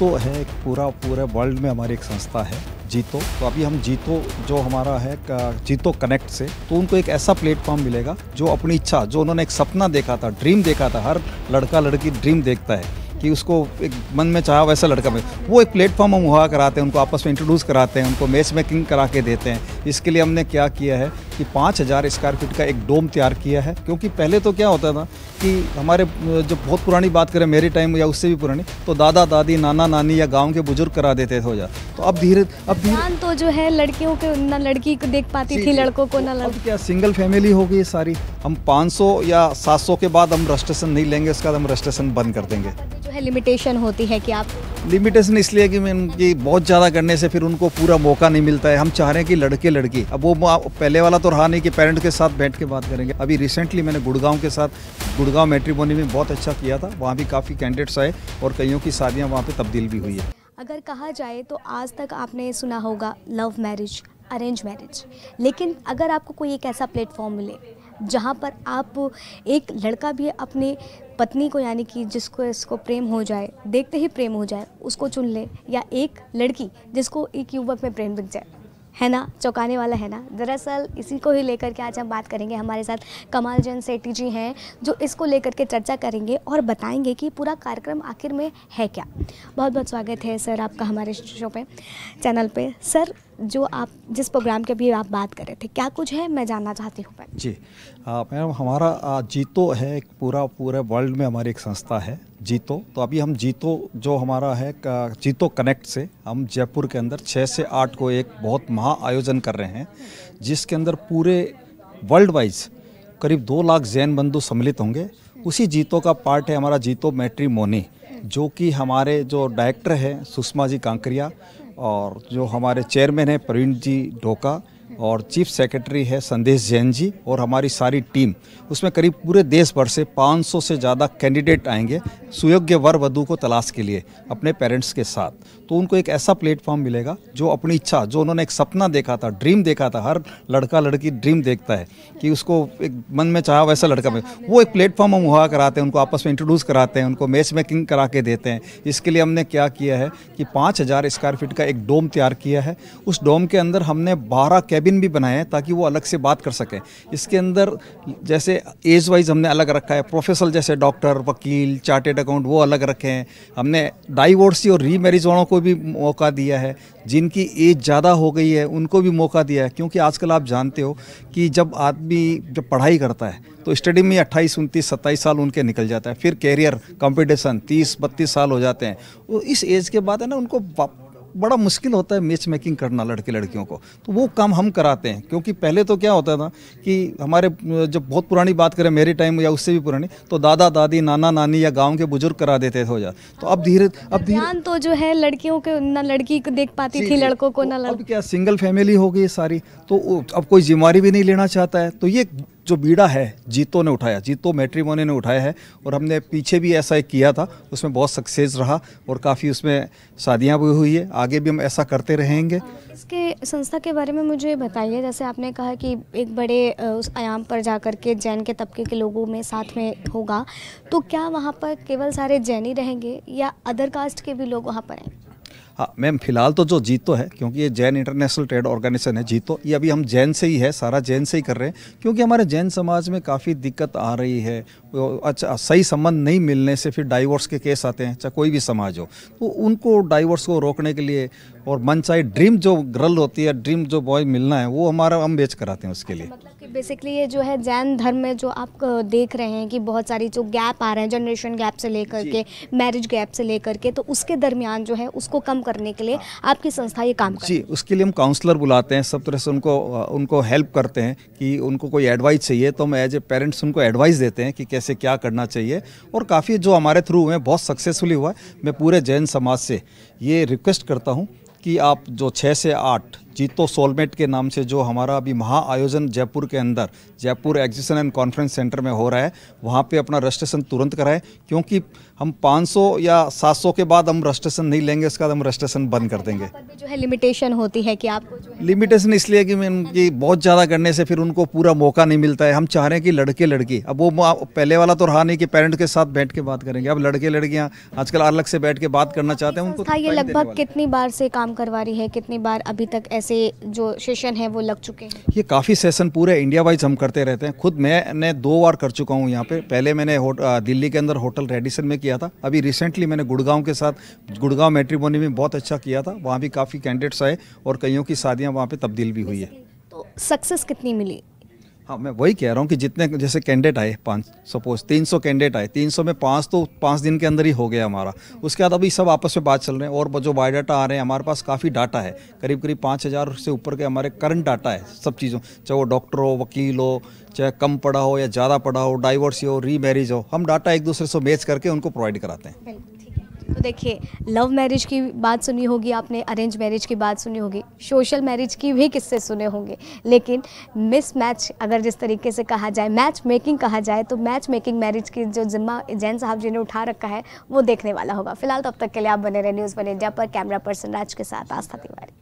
तो है पूरा पूरे वर्ल्ड में हमारी एक संस्था है जीतो तो अभी हम जीतो जो हमारा है जीतो कनेक्ट से तो उनको एक ऐसा प्लेटफॉर्म मिलेगा जो अपनी इच्छा जो उन्होंने एक सपना देखा था ड्रीम देखा था हर लड़का लड़की ड्रीम देखता है कि उसको एक मन में चाहा वैसा लड़का में वो एक प्लेटफॉर्म हम हुआ कराते हैं उनको आपस में इंट्रोड्यूस कराते हैं उनको मैच मेकिंग करा के देते हैं इसके लिए हमने क्या किया है कि पाँच हज़ार स्क्वायर फीट का एक डोम तैयार किया है क्योंकि पहले तो क्या होता था कि हमारे जो बहुत पुरानी बात करें मेरे टाइम या उससे भी पुरानी तो दादा दादी नाना नानी या गाँव के बुजुर्ग करा देते थे हो तो अब धीरे अब धीरे तो जो है लड़कियों के ना लड़की को देख पाती थी लड़कों को ना लड़की क्या सिंगल फैमिली हो गई सारी हम पाँच या सात के बाद हम रजिस्ट्रेशन नहीं लेंगे उसके बाद हम रजिस्ट्रेशन बंद कर देंगे है लिमिटेशन होती है कि आप लिमिटेशन इसलिए कि मैं उनकी बहुत ज़्यादा करने से फिर उनको पूरा मौका नहीं मिलता है हम चाह रहे हैं कि लड़के लड़की अब वो पहले वाला तो रहा नहीं कि पेरेंट के साथ बैठ के बात करेंगे अभी रिसेंटली मैंने गुड़गांव के साथ गुड़गांव मेट्रीबोनी में बहुत अच्छा किया था वहाँ भी काफ़ी कैंडिडेट्स आए और कईयों की शादियाँ वहाँ पर तब्दील भी हुई है अगर कहा जाए तो आज तक आपने सुना होगा लव मैरिज अरेंज मैरिज लेकिन अगर आपको कोई एक ऐसा प्लेटफॉर्म मिले जहाँ पर आप एक लड़का भी अपने पत्नी को यानी कि जिसको इसको प्रेम हो जाए देखते ही प्रेम हो जाए उसको चुन ले या एक लड़की जिसको एक युवक में प्रेम दिख जाए है ना चौंकाने वाला है ना दरअसल इसी को ही लेकर के आज हम बात करेंगे हमारे साथ कमाल जैन सेठी जी हैं जो इसको लेकर के चर्चा करेंगे और बताएंगे कि पूरा कार्यक्रम आखिर में है क्या बहुत बहुत स्वागत है सर आपका हमारे शो पे चैनल पे सर जो आप जिस प्रोग्राम के भी आप बात कर रहे थे क्या कुछ है मैं जानना चाहती हूँ जी मैम हमारा जीतो है एक पूरा पूरे वर्ल्ड में हमारी एक संस्था है जीतो तो अभी हम जीतो जो हमारा है जीतो कनेक्ट से हम जयपुर के अंदर छः से आठ को एक बहुत महा आयोजन कर रहे हैं जिसके अंदर पूरे वर्ल्ड वाइज करीब दो लाख जैन बंधु सम्मिलित होंगे उसी जीतो का पार्ट है हमारा जीतो मैट्री जो कि हमारे जो डायरेक्टर हैं सुषमा जी कांकरिया और जो हमारे चेयरमैन हैं प्रवीण जी ढोका और चीफ सेक्रेटरी है संदेश जैन जी और हमारी सारी टीम उसमें करीब पूरे देश भर से 500 से ज़्यादा कैंडिडेट आएंगे सुयोग्य वर वधु को तलाश के लिए अपने पेरेंट्स के साथ तो उनको एक ऐसा प्लेटफॉर्म मिलेगा जो अपनी इच्छा जो उन्होंने एक सपना देखा था ड्रीम देखा था हर लड़का लड़की ड्रीम देखता है कि उसको एक मन में चाहा वैसा लड़का में वो एक प्लेटफॉर्म हम हुआ कराते हैं उनको आपस में इंट्रोड्यूस कराते हैं उनको मैच मेकिंग करा के देते हैं इसके लिए हमने क्या किया है कि पाँच स्क्वायर फीट का एक डोम तैयार किया है उस डोम के अंदर हमने बारह कैब कैबिन भी बनाए हैं ताकि वो अलग से बात कर सकें इसके अंदर जैसे एज वाइज हमने अलग रखा है प्रोफेसर जैसे डॉक्टर वकील चार्टेड अकाउंट वो अलग रखे हैं हमने डाइवोर्सी और रीमैरिज वालों को भी मौका दिया है जिनकी एज ज़्यादा हो गई है उनको भी मौका दिया है क्योंकि आजकल आप जानते हो कि जब आदमी जब पढ़ाई करता है तो स्टडी में अट्ठाईस उनतीस सत्ताईस साल उनके निकल जाता है फिर कैरियर कंपटीशन 30, 32 साल हो जाते हैं तो इस एज के बाद है ना उनको बड़ा मुश्किल होता है मैच मेकिंग करना लड़के लड़कियों को तो वो काम हम कराते हैं क्योंकि पहले तो क्या होता था कि हमारे जब बहुत पुरानी बात करें मेरे टाइम या उससे भी पुरानी तो दादा दादी नाना नानी या गाँव के बुजुर्ग करा देते थे हो जा तो अब धीरे अब धीरे तो जो है लड़कियों के ना लड़की को देख पाती थी लड़कों को तो ना लड़की क्या सिंगल फैमिली हो गई सारी तो अब कोई जिम्मेवारी भी नहीं लेना चाहता है तो ये जो बीड़ा है जीतो ने उठाया जीतो मेट्रीमोनी ने उठाया है और हमने पीछे भी ऐसा एक किया था उसमें बहुत सक्सेस रहा और काफ़ी उसमें शादियाँ भी हुई है आगे भी हम ऐसा करते रहेंगे इसके संस्था के बारे में मुझे बताइए जैसे आपने कहा कि एक बड़े उस आयाम पर जा कर के जैन के तबके के लोगों में साथ में होगा तो क्या वहाँ पर केवल सारे जैन ही रहेंगे या अदर कास्ट के भी लोग वहाँ पर आएंगे हाँ मैम फिलहाल तो जो जीतो है क्योंकि ये जैन इंटरनेशनल ट्रेड ऑर्गेनाइजेशन है जीतो ये अभी हम जैन से ही है सारा जैन से ही कर रहे हैं क्योंकि हमारे जैन समाज में काफ़ी दिक्कत आ रही है अच्छा सही संबंध नहीं मिलने से फिर डाइवोर्स के केस आते हैं चाहे कोई भी समाज हो तो उनको डाइवोर्स को रोकने के लिए और मन चाहे ड्रीम जो गर्ल होती है ड्रीम जो बॉय मिलना है वो हमारा हम बेच कराते हैं उसके लिए मतलब कि बेसिकली ये जो है जैन धर्म में जो आप देख रहे हैं कि बहुत सारी जो गैप आ रहे हैं जनरेशन गैप से लेकर के मैरिज गैप से लेकर के तो उसके दरमियान जो है उसको कम करने के लिए आपकी संस्था ये काम जी उसके लिए हम काउंसलर बुलाते हैं सब तरह से उनको उनको हेल्प करते हैं कि उनको कोई एडवाइस चाहिए तो हम एज ए पेरेंट्स उनको एडवाइस देते हैं कि कैसे कैसे क्या करना चाहिए और काफ़ी जो हमारे थ्रू हुए बहुत सक्सेसफुली हुआ है मैं पूरे जैन समाज से ये रिक्वेस्ट करता हूँ कि आप जो छः से आठ जीतो सोलमेट के नाम से जो हमारा अभी महा आयोजन जयपुर के अंदर Jaipur exhibition and conference centre में हो रहा है वहाँ पे अपना रजिस्ट्रेशन तुरंत कराएं क्योंकि हम 500 या 700 के बाद हम रजिस्ट्रेशन नहीं लेंगे उसके बाद हम रजिस्ट्रेशन बंद कर देंगे जो है लिमिटेशन होती है कि आप लिमिटेशन इसलिए कि मैं उनकी बहुत ज़्यादा करने से फिर उनको पूरा मौका नहीं मिलता है हम चाह रहे हैं कि लड़के लड़की अब वो पहले वाला तो रहा नहीं कि पेरेंट के साथ बैठ के बात करेंगे अब लड़के लड़कियाँ आजकल अलग से बैठ के बात करना चाहते हैं उनको तो ये लगभग कितनी बार से काम करवा रही है कितनी बार अभी तक ऐसे जो सेशन है वो लग चुके हैं ये काफ़ी सेशन पूरे इंडिया वाइज हम करते रहते हैं खुद मैंने दो बार कर चुका हूँ यहाँ पर पहले मैंने दिल्ली के अंदर होटल रेडिसन में किया था अभी रिसेंटली मैंने गुड़गांव के साथ गुड़गांव मेट्रीमोनी में बहुत अच्छा किया था वहाँ भी काफ़ी कैंडिडेट्स आए और कईयों की शादी आबादियाँ वहाँ पर तब्दील भी हुई है तो सक्सेस कितनी मिली हाँ मैं वही कह रहा हूँ कि जितने जैसे कैंडिडेट आए पाँच सपोज तीन सौ कैंडिडेट आए तीन सौ में पाँच तो पाँच दिन के अंदर ही हो गया हमारा उसके बाद अभी सब आपस में बात चल रहे हैं और जो बायोडाटा आ रहे हैं हमारे पास काफ़ी डाटा है करीब करीब पाँच हज़ार से ऊपर के हमारे करंट डाटा है सब चीज़ों चाहे वो डॉक्टर हो वकील हो चाहे कम पढ़ा हो या ज़्यादा पढ़ा हो डाइवोर्स हो री हो हम डाटा एक दूसरे से मैच करके उनको प्रोवाइड कराते हैं देखिए लव मैरिज की बात सुनी होगी आपने अरेंज मैरिज की बात सुनी होगी सोशल मैरिज की भी किस्से सुने होंगे लेकिन मिस मैच अगर जिस तरीके से कहा जाए मैच मेकिंग कहा जाए तो मैच मेकिंग मैरिज की जो जिम्मा जैन साहब जी ने उठा रखा है वो देखने वाला होगा फिलहाल तब तो तक के लिए आप बने रहे न्यूज़ वन इंडिया पर कैमरा पर्सन राज के साथ आस्था तिवारी